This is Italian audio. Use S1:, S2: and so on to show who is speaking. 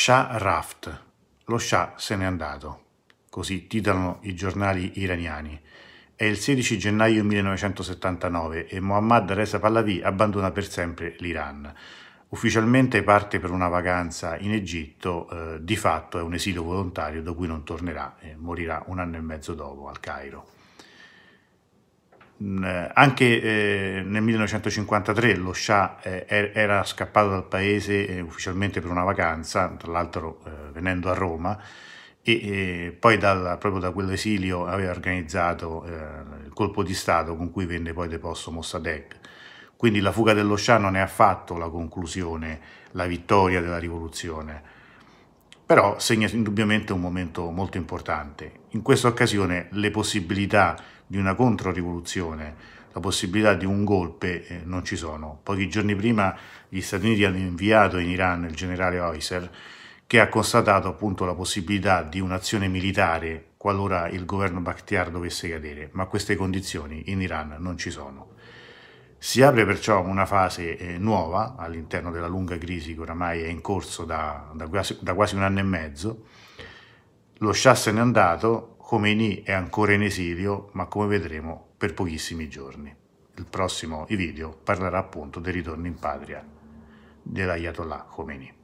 S1: Shah Raft. Lo Shah se n'è andato, così titolano i giornali iraniani. È il 16 gennaio 1979 e Mohammad Reza Pallavi abbandona per sempre l'Iran. Ufficialmente parte per una vacanza in Egitto, eh, di fatto è un esilio volontario da cui non tornerà e morirà un anno e mezzo dopo al Cairo anche eh, nel 1953 lo Shah eh, er-, era scappato dal paese eh, ufficialmente per una vacanza, tra l'altro venendo a Roma, e poi dal, proprio da quell'esilio aveva organizzato il colpo di Stato con cui venne poi deposto Mossadegh. Quindi la fuga dello Shah non è affatto la conclusione, la vittoria della rivoluzione però segna indubbiamente un momento molto importante. In questa occasione le possibilità di una controrivoluzione, la possibilità di un golpe eh, non ci sono. Pochi giorni prima gli Stati Uniti hanno inviato in Iran il generale Oyser che ha constatato appunto la possibilità di un'azione militare qualora il governo Bakhtiar dovesse cadere, ma queste condizioni in Iran non ci sono. Si apre perciò una fase eh, nuova all'interno della lunga crisi che oramai è in corso da, da, quasi, da quasi, un anno e mezzo. Lo Shah se n'è andato, Khomeini è ancora in esilio, ma come vedremo per pochissimi giorni. Il prossimo video parlerà appunto del ritorno in patria dell'Ayatollah Khomeini.